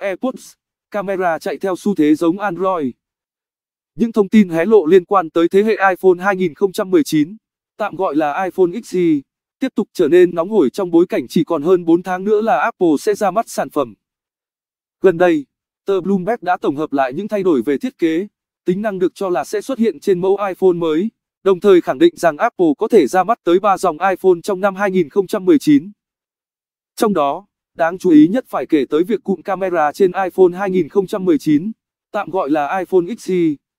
AirPods, camera chạy theo xu thế giống Android. Những thông tin hé lộ liên quan tới thế hệ iPhone 2019, tạm gọi là iPhone XE, tiếp tục trở nên nóng hổi trong bối cảnh chỉ còn hơn 4 tháng nữa là Apple sẽ ra mắt sản phẩm. Gần đây, tờ Bloomberg đã tổng hợp lại những thay đổi về thiết kế, tính năng được cho là sẽ xuất hiện trên mẫu iPhone mới, đồng thời khẳng định rằng Apple có thể ra mắt tới 3 dòng iPhone trong năm 2019. Trong đó, Đáng chú ý nhất phải kể tới việc cụm camera trên iPhone 2019, tạm gọi là iPhone XE,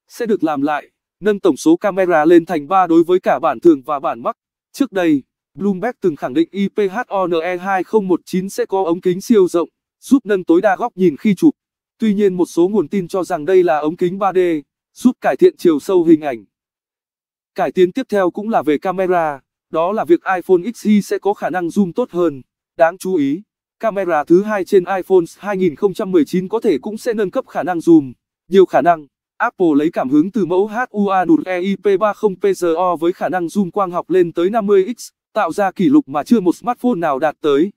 sẽ được làm lại, nâng tổng số camera lên thành 3 đối với cả bản thường và bản mắc. Trước đây, Bloomberg từng khẳng định IPHONE 2019 sẽ có ống kính siêu rộng, giúp nâng tối đa góc nhìn khi chụp. Tuy nhiên một số nguồn tin cho rằng đây là ống kính 3D, giúp cải thiện chiều sâu hình ảnh. Cải tiến tiếp theo cũng là về camera, đó là việc iPhone XE sẽ có khả năng zoom tốt hơn. Đáng chú ý Camera thứ hai trên iPhone 2019 có thể cũng sẽ nâng cấp khả năng zoom. Nhiều khả năng, Apple lấy cảm hứng từ mẫu HUA EIP30PGO với khả năng zoom quang học lên tới 50x, tạo ra kỷ lục mà chưa một smartphone nào đạt tới.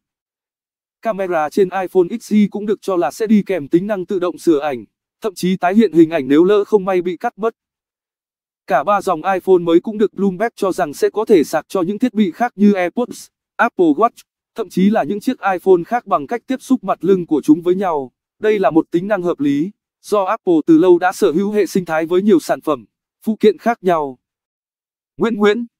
Camera trên iPhone XZ cũng được cho là sẽ đi kèm tính năng tự động sửa ảnh, thậm chí tái hiện hình ảnh nếu lỡ không may bị cắt mất. Cả ba dòng iPhone mới cũng được Bloomberg cho rằng sẽ có thể sạc cho những thiết bị khác như AirPods, Apple Watch thậm chí là những chiếc iPhone khác bằng cách tiếp xúc mặt lưng của chúng với nhau. Đây là một tính năng hợp lý, do Apple từ lâu đã sở hữu hệ sinh thái với nhiều sản phẩm, phụ kiện khác nhau. Nguyễn Nguyễn